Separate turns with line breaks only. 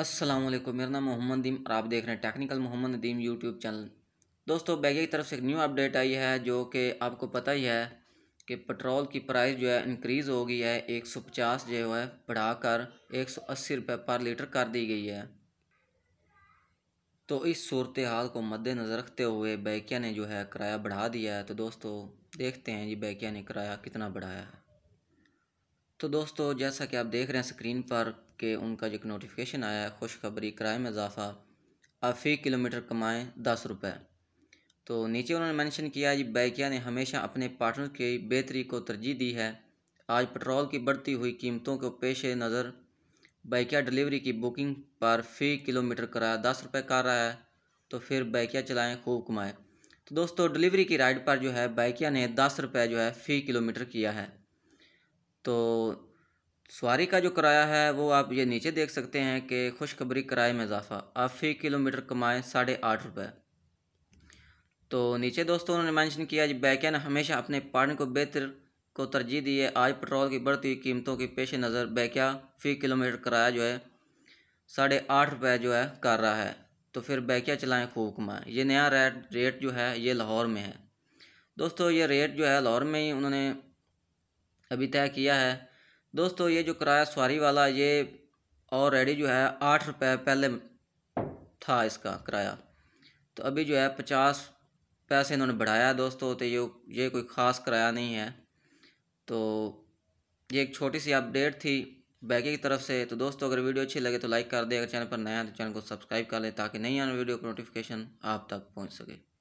अस्सलाम वालेकुम मेरा नाम मोहम्मद दीम और आप देख रहे हैं technical Mohammad Nadeem YouTube channel दोस्तों बैगे की तरफ से एक न्यू अपडेट आई है जो कि आपको पता ही है कि पेट्रोल की प्राइस जो है इंक्रीज़ हो गई है एक सौ पचास जो है बढ़ाकर एक सौ अस्सी रुपये पर लीटर कर दी गई है तो इस सूरत हाल को मद्देनज़र रखते हुए बैकिया ने जो है किराया बढ़ा दिया है तो दोस्तों देखते हैं जी बैकिया ने किराया कितना बढ़ाया है तो दोस्तों जैसा कि आप देख रहे हैं स्क्रीन पर कि उनका जो नोटिफिकेशन आया है खुशखबरी किराए में इजाफ़ा अब फ़ी किलोमीटर कमाएँ दस रुपये तो नीचे उन्होंने मेंशन किया कि बैकिया ने हमेशा अपने पार्टनर की बेहतरी को तरजीह दी है आज पेट्रोल की बढ़ती हुई कीमतों के पेश नज़र बैकिया डिलीवरी की बुकिंग पर फ़ी किलोमीटर किराया दस रुपये कर रहा है तो फिर बैकिया चलाएँ खूब कमाएँ तो दोस्तों डिलीवरी की राइड पर जो है बैकिया ने दस रुपये जो है फ़ी किलोमीटर किया है तो सवारी का जो किराया है वो आप ये नीचे देख सकते हैं कि खुशखबरी किराए में इजाफा आप फी किलोमीटर कमाएँ साढ़े आठ रुपये तो नीचे दोस्तों उन्होंने मैंशन किया कि बैकिया ने हमेशा अपने पार्टनर को बेहतर को तरजीह दी है आज पेट्रोल की बढ़ती हुई कीमतों के पेश नज़र बैकिया फी किलोमीटर किराया जो है साढ़े आठ रुपये जो है कर रहा है तो फिर बैकिया चलाएँ खूब कमाएँ ये नया रेट रेट जो है ये लाहौर में है दोस्तों ये रेट जो है लाहौर में ही उन्होंने अभी तय किया है दोस्तों ये जो किराया सवारी वाला ये ऑलरेडी जो है आठ रुपये पहले था इसका किराया तो अभी जो है पचास पैसे इन्होंने बढ़ाया दोस्तों तो ये ये कोई ख़ास किराया नहीं है तो ये एक छोटी सी अपडेट थी बैके की तरफ से तो दोस्तों अगर वीडियो अच्छी लगे तो लाइक कर दें अगर चैनल पर नया है तो चैनल को सब्सक्राइब कर लें ताकि नई आने वीडियो को नोटिफिकेशन आप तक पहुंच सके